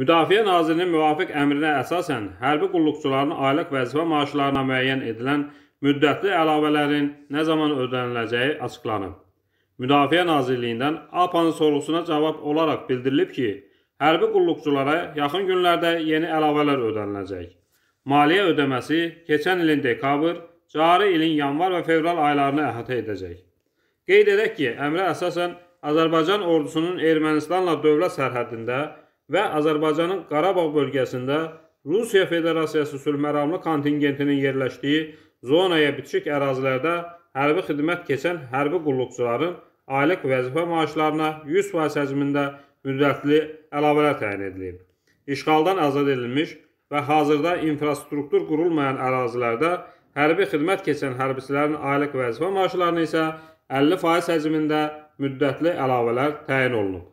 Müdafiə Nazirinin müvafiq əmrinə əsasən hərbi qulluqçuların aylıq vəzifə maaşlarına müəyyən edilən müddətli əlavələrin nə zaman ödəniləcəyi açıqlanıb. Müdafiə Nazirliyindən APA'nın sorğusuna cavab olaraq bildirilib ki, hərbi qulluqçulara yaxın günlərdə yeni əlavələr ödəniləcək. Maliyyə ödəməsi keçən ilin dekabr, cari ilin yanvar və fevral aylarını əhatə edəcək. Qeyd edək ki, əmrə əsasən Azərbaycan ordusunun Ermənistanla dövlət sərhədində və Azərbaycanın Qarabağ bölgəsində Rusiya Federasiyası sülhməramlı kontingentinin yerləşdiyi zonaya bitişik ərazilərdə hərbi xidmət keçən hərbi qulluqçuların aylıq vəzifə maaşlarına 100% həcmində müddətli əlavələr təyin edilib. İşğaldan azad edilmiş və hazırda infrastruktur qurulmayan ərazilərdə hərbi xidmət keçən hərbiçilərin aylıq vəzifə maaşlarına isə 50% həcmində müddətli əlavələr təyin olunub.